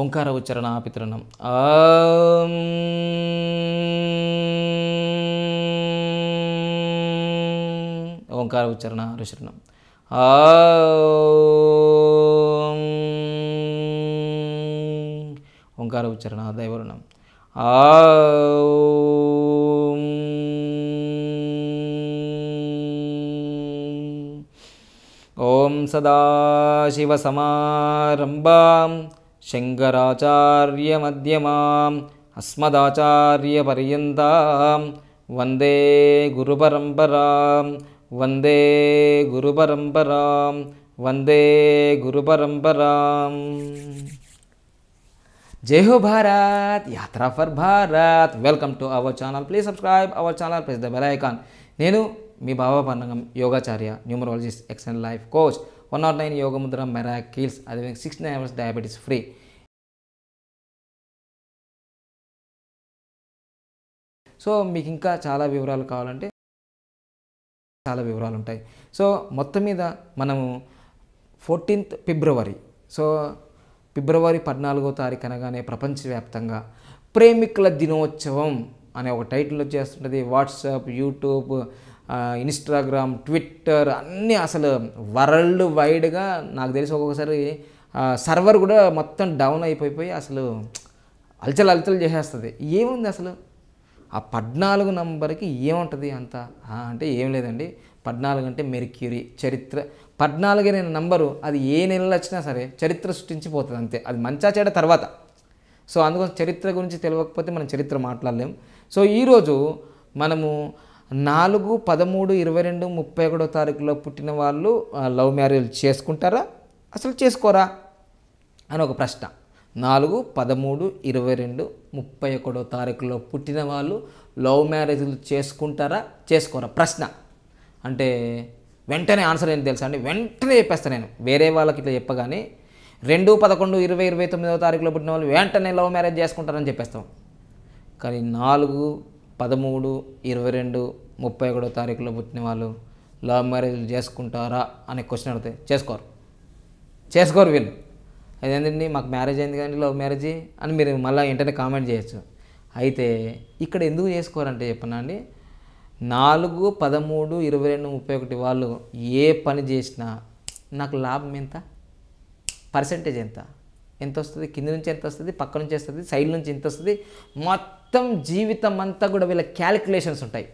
ಓಂಕಾರ ಉಚ್ಚಾರಣ ಪಿತೃಣ ಆ ಓಂಕಾರ ಉಚ್ಚಾರಣ ಋಷಣ ಆ ಓಂಕಾರ ಉಚ್ಚಾರಣ ದೈವರ್ಣ ಆ ಓಂ ಸದಾಶಿವಸಮಾರಂಭಾಂ शङ्कराचार्यमध्यमाम् अस्मदाचार्यपर्यन्तां వందే गुरुपरम्परां వందే गुरुपरम्परां వందే గురు పరంపరాం జై హో భారత్ యాత్రా for Bharat welcome to our channel please subscribe our channel please the bell icon నేను మీ బాబా పన్నగం యోగాచార్య numerologist and life coach one or nine yoga mudra miracles అదేవిధంగా six nine hours diabetes free so మీకు ఇంకా చాలా వివరాలు కావాలంటే చాలా వివరాలు ఉంటాయి సో మొత్తం మీద మనము ఫోర్టీన్త్ ఫిబ్రవరి సో ఫిబ్రవరి పద్నాలుగో తారీఖు అనగానే ప్రపంచవ్యాప్తంగా ప్రేమికుల దినోత్సవం అనే ఒక టైటిల్ వచ్చేస్తుంటుంది వాట్సాప్ యూట్యూబ్ ఇన్స్టాగ్రామ్ ట్విట్టర్ అన్నీ అసలు వరల్డ్ వైడ్గా నాకు తెలిసి ఒక్కొక్కసారి సర్వర్ కూడా మొత్తం డౌన్ అయిపోయిపోయి అసలు అలచలు అలచలు చేసేస్తుంది ఏముంది అసలు ఆ పద్నాలుగు నంబర్కి ఏముంటుంది అంత అంటే ఏం లేదండి పద్నాలుగు అంటే మెరిక్యూరీ చరిత్ర పద్నాలుగు అనే నంబరు అది ఏ నెలలు వచ్చినా సరే చరిత్ర సృష్టించిపోతుంది అంతే అది మంచా చేయడం తర్వాత సో అందుకోసం చరిత్ర గురించి తెలియకపోతే మనం చరిత్ర మాట్లాడలేం సో ఈరోజు మనము నాలుగు పదమూడు ఇరవై రెండు ముప్పై ఒకటో తారీఖులో పుట్టిన వాళ్ళు లవ్ మ్యారేజ్ చేసుకుంటారా అసలు చేసుకోరా అని ఒక ప్రశ్న నాలుగు పదమూడు ఇరవై రెండు ముప్పై ఒకటో తారీఖులో పుట్టిన వాళ్ళు లవ్ మ్యారేజ్లు చేసుకుంటారా చేసుకోరా ప్రశ్న అంటే వెంటనే ఆన్సర్ ఏంటి తెలుసా అండి వెంటనే చెప్పేస్తాను నేను వేరే వాళ్ళకి ఇట్లా చెప్పగానే రెండు పదకొండు ఇరవై ఇరవై తొమ్మిదో తారీఖులో పుట్టిన వాళ్ళు వెంటనే లవ్ మ్యారేజ్ చేసుకుంటారని చెప్పేస్తాం కానీ నాలుగు పదమూడు ఇరవై రెండు ముప్పై ఒకటో తారీఖులో పుట్టిన వాళ్ళు లవ్ మ్యారేజ్లు చేసుకుంటారా అనే క్వశ్చన్ అడితే చేసుకోరు చేసుకోరు వీళ్ళు ఏంటండి మాకు మ్యారేజ్ అయింది కానీ లవ్ మ్యారేజ్ అని మీరు మళ్ళీ వెంటనే కామెంట్ చేయొచ్చు అయితే ఇక్కడ ఎందుకు చేసుకోరంటే చెప్పనా అండి నాలుగు పదమూడు ఇరవై రెండు ముప్పై ఒకటి వాళ్ళు ఏ పని చేసినా నాకు లాభం ఎంత పర్సంటేజ్ ఎంత ఎంత వస్తుంది కింద నుంచి ఎంత వస్తుంది పక్క నుంచి వస్తుంది సైడ్ నుంచి ఎంత వస్తుంది మొత్తం జీవితం అంతా కూడా వీళ్ళ క్యాలిక్యులేషన్స్ ఉంటాయి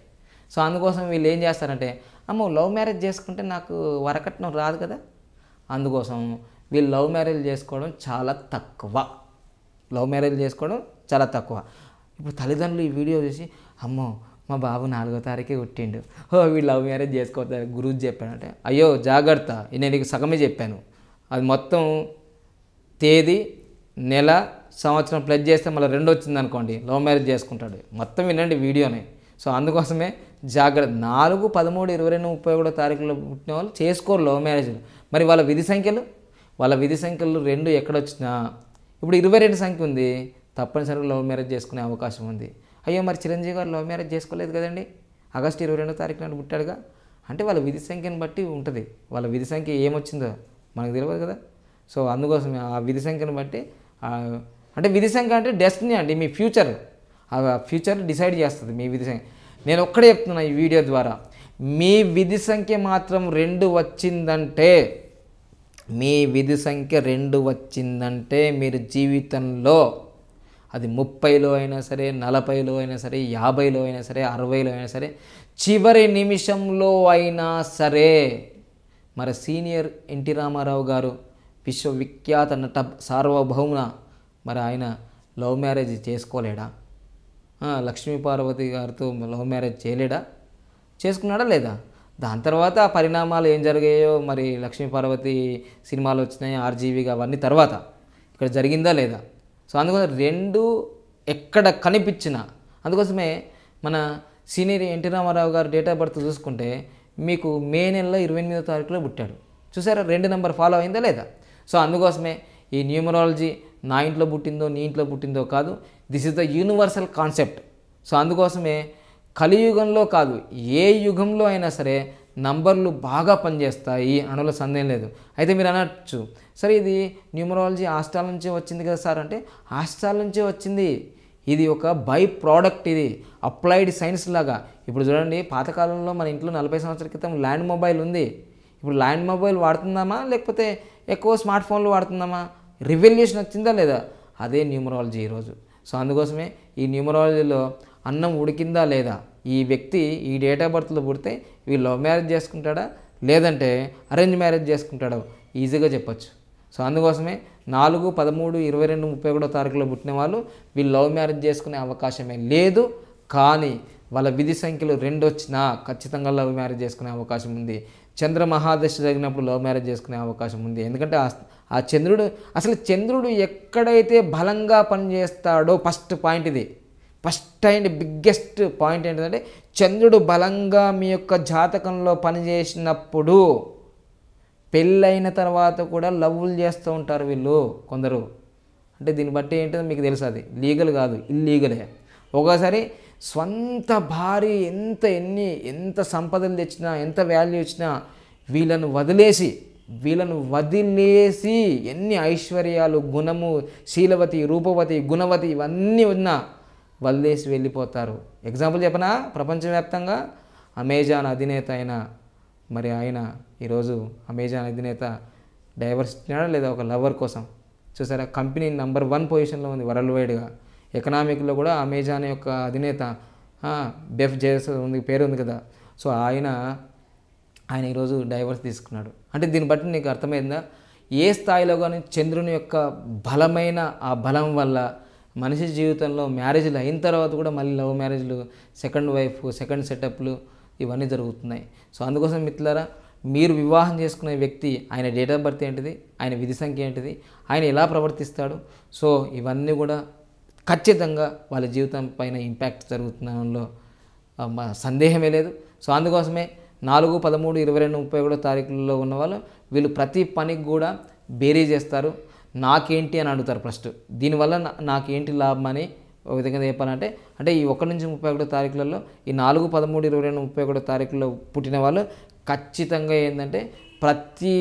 సో అందుకోసం వీళ్ళు ఏం చేస్తారంటే అమ్మ లవ్ మ్యారేజ్ చేసుకుంటే నాకు వరకట్నం రాదు కదా అందుకోసం వీళ్ళు లవ్ మ్యారేజ్ చేసుకోవడం చాలా తక్కువ లవ్ మ్యారేజ్ చేసుకోవడం చాలా తక్కువ ఇప్పుడు తల్లిదండ్రులు ఈ వీడియో చూసి అమ్మో మా బాబు నాలుగో తారీఖే పుట్టిండు ఓ వీళ్ళు లవ్ మ్యారేజ్ చేసుకోవద్దని గురువు చెప్పాడంటే అయ్యో జాగ్రత్త నేను నీకు సగమే చెప్పాను అది మొత్తం తేదీ నెల సంవత్సరం ప్లస్ చేస్తే మళ్ళీ రెండు వచ్చింది అనుకోండి లవ్ మ్యారేజ్ చేసుకుంటాడు మొత్తం వినండి వీడియోని సో అందుకోసమే జాగ్రత్త నాలుగు పదమూడు ఇరవై రెండు ముప్పై కూడా తారీఖులో పుట్టిన వాళ్ళు చేసుకోరు లవ్ మ్యారేజ్లు మరి వాళ్ళ విధి సంఖ్యలు వాళ్ళ విధి సంఖ్యలు రెండు ఎక్కడొచ్చినా ఇప్పుడు ఇరవై రెండు సంఖ్య ఉంది తప్పనిసరిగా లవ్ మ్యారేజ్ చేసుకునే అవకాశం ఉంది అయ్యో మరి చిరంజీవి గారు లవ్ మ్యారేజ్ చేసుకోలేదు కదండి ఆగస్టు ఇరవై రెండో తారీఖు నాడు పుట్టాడుగా అంటే వాళ్ళ విధి సంఖ్యను బట్టి ఉంటుంది వాళ్ళ విధి సంఖ్య ఏమొచ్చిందో మనకు తెలియదు కదా సో అందుకోసం ఆ విధి సంఖ్యను బట్టి అంటే విధి సంఖ్య అంటే డెస్టినీ అండి మీ ఫ్యూచర్ ఆ ఫ్యూచర్ డిసైడ్ చేస్తుంది మీ విధి సంఖ్య నేను ఒక్కడే చెప్తున్నా ఈ వీడియో ద్వారా మీ విధి సంఖ్య మాత్రం రెండు వచ్చిందంటే మీ విధి సంఖ్య రెండు వచ్చిందంటే మీరు జీవితంలో అది ముప్పైలో అయినా సరే నలభైలో అయినా సరే యాభైలో అయినా సరే అరవైలో అయినా సరే చివరి నిమిషంలో అయినా సరే మరి సీనియర్ ఎన్టీ రామారావు గారు విశ్వవిఖ్యాత నట సార్వభౌమున మరి ఆయన లవ్ మ్యారేజ్ చేసుకోలేడా లక్ష్మీ పార్వతి గారితో లవ్ మ్యారేజ్ చేయలేడా చేసుకున్నాడా లేదా దాని తర్వాత ఆ పరిణామాలు ఏం జరిగాయో మరి లక్ష్మీ పార్వతి సినిమాలు వచ్చినాయి ఆర్జీవిగా అవన్నీ తర్వాత ఇక్కడ జరిగిందా లేదా సో అందుకోసం రెండు ఎక్కడ కనిపించిన అందుకోసమే మన సీనియర్ ఎన్టీ రామారావు గారు డేట్ ఆఫ్ బర్త్ చూసుకుంటే మీకు మే నెలలో ఇరవై ఎనిమిదో తారీఖులో పుట్టాడు చూసారా రెండు నెంబర్ ఫాలో అయిందా లేదా సో అందుకోసమే ఈ న్యూమరాలజీ నా ఇంట్లో పుట్టిందో నీ ఇంట్లో పుట్టిందో కాదు this is the universal concept so అందుకోసమే కలియుగంలో కాదు ఏ యుగంలో అయినా సరే నంబర్లు బాగా పనిచేస్తాయి అనలో సందేహం లేదు అయితే మీరు అనొచ్చు సరే ఇది న్యూమరాలజీ హాస్టల్ నుంచే వచ్చింది కదా సార్ అంటే హాస్టల్ నుంచే వచ్చింది ఇది ఒక బై ప్రోడక్ట్ ఇది అప్లైడ్ సైన్స్ లాగా ఇప్పుడు చూడండి పాతకాలంలో మన ఇంట్లో నలభై సంవత్సరాల క్రితం ల్యాండ్ మొబైల్ ఉంది ఇప్పుడు ల్యాండ్ మొబైల్ వాడుతుందామా లేకపోతే ఎక్కువ స్మార్ట్ ఫోన్లు వాడుతున్నామా రివల్యూషన్ వచ్చిందా లేదా అదే న్యూమరాలజీ ఈరోజు సో అందుకోసమే ఈ న్యూమరాలజీలో అన్నం ఉడికిందా లేదా ఈ వ్యక్తి ఈ డేట్ ఆఫ్ బర్త్లో పుడితే వీళ్ళు లవ్ మ్యారేజ్ చేసుకుంటాడా లేదంటే అరేంజ్ మ్యారేజ్ చేసుకుంటాడో ఈజీగా చెప్పచ్చు సో అందుకోసమే నాలుగు పదమూడు ఇరవై రెండు ముప్పై ఒకటో తారీఖులో పుట్టిన వాళ్ళు వీళ్ళు లవ్ మ్యారేజ్ చేసుకునే అవకాశమే లేదు కానీ వాళ్ళ విధి సంఖ్యలు రెండు వచ్చినా ఖచ్చితంగా లవ్ మ్యారేజ్ చేసుకునే అవకాశం ఉంది చంద్ర మహాదశ జరిగినప్పుడు లవ్ మ్యారేజ్ చేసుకునే అవకాశం ఉంది ఎందుకంటే ఆ చంద్రుడు అసలు చంద్రుడు ఎక్కడైతే బలంగా పనిచేస్తాడో ఫస్ట్ పాయింట్ ఇది ఫస్ట్ అండ్ బిగ్గెస్ట్ పాయింట్ ఏంటంటే చంద్రుడు బలంగా మీ యొక్క జాతకంలో పనిచేసినప్పుడు పెళ్ళైన తర్వాత కూడా లవ్లు చేస్తూ ఉంటారు వీళ్ళు కొందరు అంటే దీన్ని బట్టి ఏంటో మీకు తెలుసు అది లీగల్ కాదు ఇల్లీగలే ఒకసారి స్వంత భార్య ఎంత ఎన్ని ఎంత సంపదలు తెచ్చినా ఎంత వాల్యూ ఇచ్చినా వీళ్ళను వదిలేసి వీళ్ళను వదిలేసి ఎన్ని ఐశ్వర్యాలు గుణము శీలవతి రూపవతి గుణవతి ఇవన్నీ ఉన్నా వదిలేసి వెళ్ళిపోతారు ఎగ్జాంపుల్ చెప్పనా ప్రపంచవ్యాప్తంగా అమెజాన్ అధినేత అయిన మరి ఆయన ఈరోజు అమెజాన్ అధినేత డైవర్స్ లేదా ఒక లవర్ కోసం చూసారా కంపెనీ నెంబర్ వన్ పొజిషన్లో ఉంది వరల్డ్ వైడ్గా ఎకనామిక్లో కూడా అమెజాన్ యొక్క అధినేత బెఫ్ జేస్ ఉంది పేరు ఉంది కదా సో ఆయన ఆయన ఈరోజు డైవర్స్ తీసుకున్నాడు అంటే దీన్ని బట్టి నీకు అర్థమైందా ఏ స్థాయిలో కానీ చంద్రుని యొక్క బలమైన ఆ బలం వల్ల మనిషి జీవితంలో మ్యారేజ్లు అయిన తర్వాత కూడా మళ్ళీ లవ్ మ్యారేజ్లు సెకండ్ వైఫ్ సెకండ్ సెటప్లు ఇవన్నీ జరుగుతున్నాయి సో అందుకోసం మిత్రులారా మీరు వివాహం చేసుకునే వ్యక్తి ఆయన డేట్ ఆఫ్ బర్త్ ఏంటిది ఆయన విధి సంఖ్య ఏంటిది ఆయన ఎలా ప్రవర్తిస్తాడు సో ఇవన్నీ కూడా ఖచ్చితంగా వాళ్ళ జీవితం పైన ఇంపాక్ట్ జరుగుతుందంలో సందేహమే లేదు సో అందుకోసమే నాలుగు పదమూడు ఇరవై రెండు ముప్పై ఒకటో తారీఖులలో ఉన్నవాళ్ళు వీళ్ళు ప్రతి పనికి కూడా బేరీ చేస్తారు నాకేంటి అని అడుగుతారు ఫస్ట్ దీనివల్ల నాకేంటి లాభం అని ఒక విధంగా చెప్పాలంటే అంటే ఈ ఒకటి నుంచి ముప్పై ఒకటో తారీఖులలో ఈ నాలుగు పదమూడు ఇరవై రెండు ముప్పై ఒకటో తారీఖులో పుట్టిన వాళ్ళు ఖచ్చితంగా ఏంటంటే ప్రతి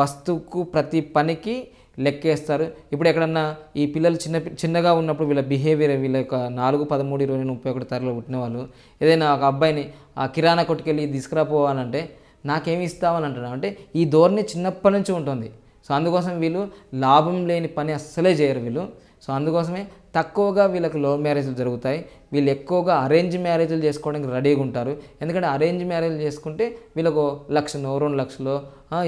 వస్తువుకు ప్రతి పనికి లెక్కేస్తారు ఇప్పుడు ఎక్కడన్నా ఈ పిల్లలు చిన్న చిన్నగా ఉన్నప్పుడు వీళ్ళ బిహేవియర్ వీళ్ళ యొక్క నాలుగు పదమూడు ఇరవై ముప్పై ఒకటి తరలో పుట్టిన వాళ్ళు ఏదైనా ఒక అబ్బాయిని ఆ కిరాణా కొట్టుకెళ్ళి తీసుకురాపో అని అంటే నాకేమి ఇస్తావని అంటున్నాను అంటే ఈ ధోరణి చిన్నప్పటి నుంచి ఉంటుంది సో అందుకోసం వీళ్ళు లాభం లేని పని అస్సలే చేయరు వీళ్ళు సో అందుకోసమే తక్కువగా వీళ్ళకి లవ్ మ్యారేజ్లు జరుగుతాయి వీళ్ళు ఎక్కువగా అరేంజ్ మ్యారేజ్లు చేసుకోవడానికి రెడీగా ఉంటారు ఎందుకంటే అరేంజ్ మ్యారేజ్ చేసుకుంటే వీళ్ళకు లక్షనో రెండు లక్షలో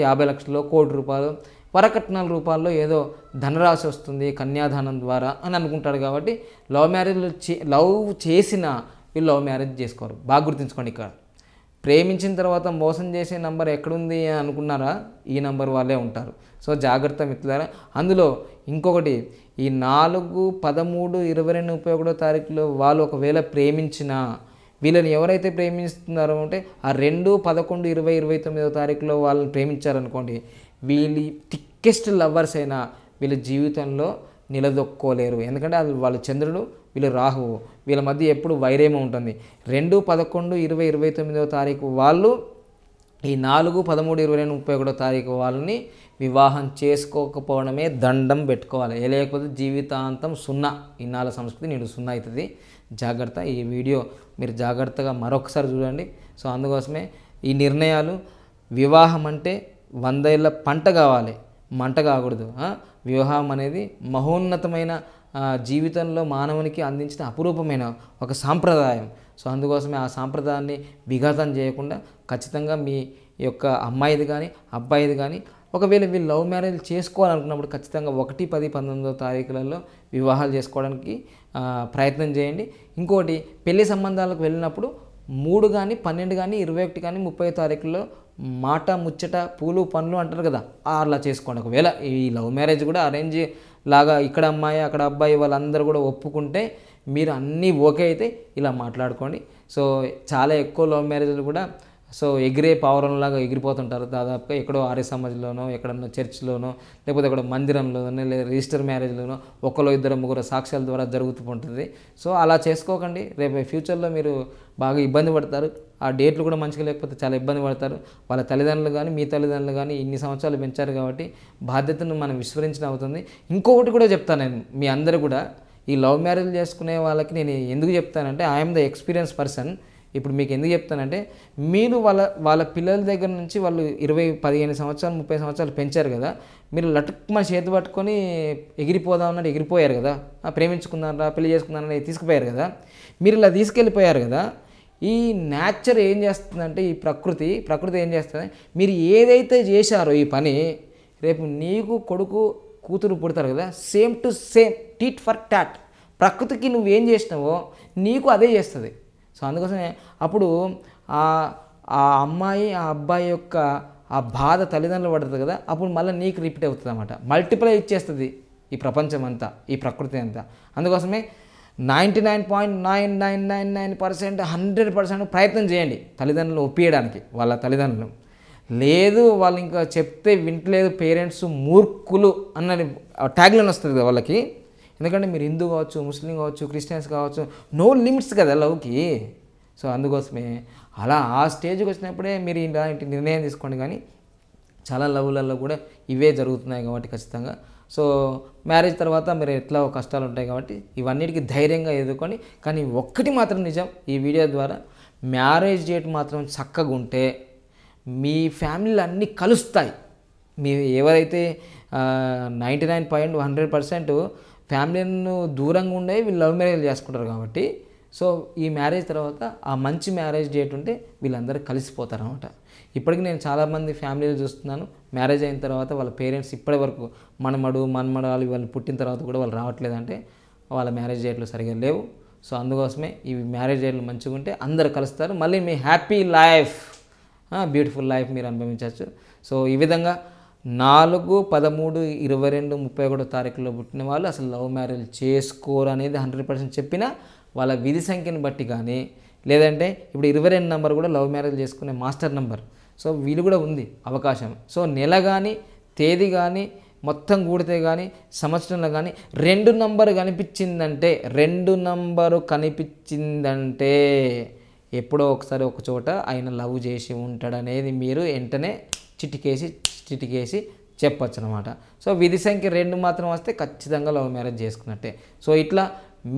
యాభై లక్షలో కోటి రూపాయలు వరకట్నాల రూపాల్లో ఏదో ధనరాశి వస్తుంది కన్యాదానం ద్వారా అని అనుకుంటాడు కాబట్టి లవ్ మ్యారేజ్ చే లవ్ చేసిన వీళ్ళు లవ్ మ్యారేజ్ చేసుకోరు బాగా గుర్తుంచుకోండి ఇక్కడ ప్రేమించిన తర్వాత మోసం చేసే నంబర్ ఎక్కడుంది అని అనుకున్నారా ఈ నంబర్ వాళ్ళే ఉంటారు సో జాగ్రత్త మిత్రులారా అందులో ఇంకొకటి ఈ నాలుగు పదమూడు ఇరవై రెండు ముప్పై ఒకటో తారీఖులో వాళ్ళు ఒకవేళ ప్రేమించిన వీళ్ళని ఎవరైతే ప్రేమిస్తున్నారో అంటే ఆ రెండు పదకొండు ఇరవై ఇరవై తొమ్మిదో తారీఖులో వాళ్ళని ప్రేమించారనుకోండి వీళ్ళ థిక్కెస్ట్ లవర్స్ అయినా వీళ్ళ జీవితంలో నిలదొక్కోలేరు ఎందుకంటే అది వాళ్ళ చంద్రుడు వీళ్ళు రాహువు వీళ్ళ మధ్య ఎప్పుడు వైరేమో ఉంటుంది రెండు పదకొండు ఇరవై ఇరవై తొమ్మిదో తారీఖు వాళ్ళు ఈ నాలుగు పదమూడు ఇరవై రెండు ముప్పై ఒకటో తారీఖు వాళ్ళని వివాహం చేసుకోకపోవడమే దండం పెట్టుకోవాలి లేకపోతే జీవితాంతం సున్నా ఇన్నాళ్ళ సంస్కృతి నేను సున్నా అవుతుంది జాగ్రత్త ఈ వీడియో మీరు జాగ్రత్తగా మరొకసారి చూడండి సో అందుకోసమే ఈ నిర్ణయాలు వివాహం అంటే వంద ఏళ్ళ పంట కావాలి మంట కాకూడదు వివాహం అనేది మహోన్నతమైన జీవితంలో మానవునికి అందించిన అపురూపమైన ఒక సాంప్రదాయం సో అందుకోసమే ఆ సాంప్రదాయాన్ని విఘాతం చేయకుండా ఖచ్చితంగా మీ యొక్క అమ్మాయిది కానీ అబ్బాయిది కానీ ఒకవేళ వీళ్ళు లవ్ మ్యారేజ్ చేసుకోవాలనుకున్నప్పుడు ఖచ్చితంగా ఒకటి పది పంతొమ్మిదో తారీఖులలో వివాహాలు చేసుకోవడానికి ప్రయత్నం చేయండి ఇంకోటి పెళ్లి సంబంధాలకు వెళ్ళినప్పుడు మూడు కానీ పన్నెండు కానీ ఇరవై ఒకటి కానీ ముప్పై తారీఖులో మాట ముచ్చట పూలు పనులు అంటారు కదా అలా చేసుకోండి ఒకవేళ ఈ లవ్ మ్యారేజ్ కూడా అరేంజ్ లాగా ఇక్కడ అమ్మాయి అక్కడ అబ్బాయి వాళ్ళందరూ కూడా ఒప్పుకుంటే మీరు అన్నీ ఓకే అయితే ఇలా మాట్లాడుకోండి సో చాలా ఎక్కువ లవ్ మ్యారేజ్లు కూడా సో ఎగిరే పావురంలాగా ఎగిరిపోతుంటారు దాదాపుగా ఎక్కడో ఆర్య సమాజ్లోనో ఎక్కడన్నా చర్చ్లోనో లేకపోతే ఎక్కడో మందిరంలోనో లేదా రిజిస్టర్ మ్యారేజ్లోనో ఒకరో ఇద్దరు ముగ్గురు సాక్ష్యాల ద్వారా జరుగుతూ ఉంటుంది సో అలా చేసుకోకండి రేపు ఫ్యూచర్లో మీరు బాగా ఇబ్బంది పడతారు ఆ డేట్లు కూడా మంచిగా లేకపోతే చాలా ఇబ్బంది పడతారు వాళ్ళ తల్లిదండ్రులు కానీ మీ తల్లిదండ్రులు కానీ ఇన్ని సంవత్సరాలు పెంచారు కాబట్టి బాధ్యతను మనం విస్మరించిన అవుతుంది ఇంకొకటి కూడా చెప్తాను నేను మీ అందరూ కూడా ఈ లవ్ మ్యారేజ్ చేసుకునే వాళ్ళకి నేను ఎందుకు చెప్తానంటే ఐఎమ్ ద ఎక్స్పీరియన్స్ పర్సన్ ఇప్పుడు మీకు ఎందుకు చెప్తానంటే మీరు వాళ్ళ వాళ్ళ పిల్లల దగ్గర నుంచి వాళ్ళు ఇరవై పదిహేను సంవత్సరాలు ముప్పై సంవత్సరాలు పెంచారు కదా మీరు మన చేతి పట్టుకొని ఎగిరిపోదాం అన్నట్టు ఎగిరిపోయారు కదా ప్రేమించుకున్నారా పెళ్లి చేసుకున్నారా తీసుకుపోయారు కదా మీరు ఇలా తీసుకెళ్ళిపోయారు కదా ఈ న్యాచర్ ఏం చేస్తుందంటే ఈ ప్రకృతి ప్రకృతి ఏం చేస్తుంది మీరు ఏదైతే చేశారో ఈ పని రేపు నీకు కొడుకు కూతురు పుడతారు కదా same to same tit for tat ప్రకృతికి నువ్వేం చేసినావో నీకు అదే చేస్తుంది సో అందుకోసమే అప్పుడు ఆ ఆ అమ్మాయి ఆ అబ్బాయి యొక్క ఆ బాధ తల్లిదండ్రులు పడుతుంది కదా అప్పుడు మళ్ళీ నీకు రిపీట్ అవుతుంది అనమాట మల్టిప్లై ఇచ్చేస్తుంది ఈ ప్రపంచం అంతా ఈ ప్రకృతి అంతా అందుకోసమే ninety nine point nine nine nine nine percent hundred percent ప్రయత్నం చేయండి తల్లిదండ్రులు ఒప్పియడానికి వాళ్ళ తల్లిదండ్రులు లేదు వాళ్ళు ఇంకా చెప్తే వింటలేదు పేరెంట్స్ మూర్ఖులు అన్నది ట్యాగ్లైన్ వస్తుంది కదా వాళ్ళకి ఎందుకంటే మీరు హిందూ కావచ్చు ముస్లిం కావచ్చు క్రిస్టియన్స్ కావచ్చు నో లిమిట్స్ కదా లవ్కి సో అందుకోసమే అలా ఆ స్టేజ్కి వచ్చినప్పుడే మీరు ఇలాంటి నిర్ణయం తీసుకోండి కానీ చాలా లవ్లలో కూడా ఇవే జరుగుతున్నాయి కాబట్టి ఖచ్చితంగా సో మ్యారేజ్ తర్వాత మీరు ఎట్లా కష్టాలు ఉంటాయి కాబట్టి ఇవన్నిటికీ ధైర్యంగా ఎదుర్కొని కానీ ఒక్కటి మాత్రం నిజం ఈ వీడియో ద్వారా మ్యారేజ్ డేట్ మాత్రం చక్కగా ఉంటే మీ ఫ్యామిలీలు అన్నీ కలుస్తాయి మీ ఎవరైతే ninety nine point hundred percent ఫ్యామిలీను దూరంగా ఉండే వీళ్ళు లవ్ మ్యారేజ్ చేసుకుంటారు కాబట్టి సో ఈ మ్యారేజ్ తర్వాత ఆ మంచి మ్యారేజ్ డేట్ ఉంటే వీళ్ళందరూ కలిసిపోతారు అనమాట ఇప్పటికి నేను చాలామంది ఫ్యామిలీలు చూస్తున్నాను మ్యారేజ్ అయిన తర్వాత వాళ్ళ పేరెంట్స్ ఇప్పటి వరకు మనమడు మనమడాలు వాళ్ళు పుట్టిన తర్వాత కూడా వాళ్ళు రావట్లేదంటే వాళ్ళ మ్యారేజ్ డేట్లు సరిగ్గా లేవు సో అందుకోసమే ఇవి మ్యారేజ్ డేట్లు మంచిగా ఉంటే అందరు కలుస్తారు మళ్ళీ మీ హ్యాపీ లైఫ్ బ్యూటిఫుల్ లైఫ్ మీరు అనుభవించవచ్చు సో ఈ విధంగా నాలుగు పదమూడు ఇరవై రెండు ముప్పై ఒకటో తారీఖులో పుట్టిన వాళ్ళు అసలు లవ్ మ్యారేజ్ చేసుకోరు అనేది హండ్రెడ్ పర్సెంట్ చెప్పిన వాళ్ళ విధి సంఖ్యను బట్టి కానీ లేదంటే ఇప్పుడు ఇరవై రెండు నెంబర్ కూడా లవ్ మ్యారేజ్ చేసుకునే మాస్టర్ నెంబర్ సో వీలు కూడా ఉంది అవకాశం సో నెల కానీ తేదీ కానీ మొత్తం కూడితే కానీ సంవత్సరంలో కానీ రెండు నంబరు కనిపించిందంటే రెండు నంబరు కనిపించిందంటే ఎప్పుడో ఒకసారి ఒక చోట ఆయన లవ్ చేసి ఉంటాడనేది మీరు వెంటనే చిటికేసి చిటికేసి చెప్పచ్చు అనమాట సో విధి సంఖ్య రెండు మాత్రం వస్తే ఖచ్చితంగా లవ్ మ్యారేజ్ చేసుకున్నట్టే సో ఇట్లా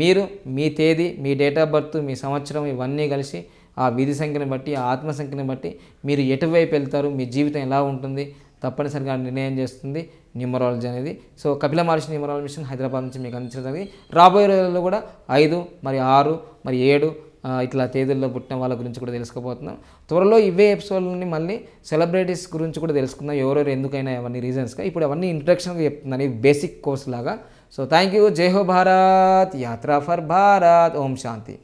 మీరు మీ తేదీ మీ డేట్ ఆఫ్ బర్త్ మీ సంవత్సరం ఇవన్నీ కలిసి ఆ విధి సంఖ్యని బట్టి ఆ ఆత్మ సంఖ్యని బట్టి మీరు ఎటువైపు వెళ్తారు మీ జీవితం ఎలా ఉంటుంది తప్పనిసరిగా నిర్ణయం చేస్తుంది న్యూమరాలజీ అనేది so Kapila Maharshi numerology mission Hyderabad నుంచి మీకు అందించడం రాబోయే రోజుల్లో కూడా ఐదు మరి ఆరు మరి ఏడు ఇట్లా తేదీల్లో పుట్టిన వాళ్ళ గురించి కూడా తెలుసుకోబోతున్నాం త్వరలో ఇవే ఎపిసోడ్ని మళ్ళీ సెలబ్రిటీస్ గురించి కూడా తెలుసుకుందాం ఎవరెవరు ఎందుకైనా అవన్నీ రీజన్స్గా ఇప్పుడు అవన్నీ ఇంట్రడక్షన్గా చెప్తున్నాను ఈ బేసిక్ కోర్స్ లాగా సో థ్యాంక్ యూ జై హో భారత్ యాత్రా ఫర్ భారత్ ఓం శాంతి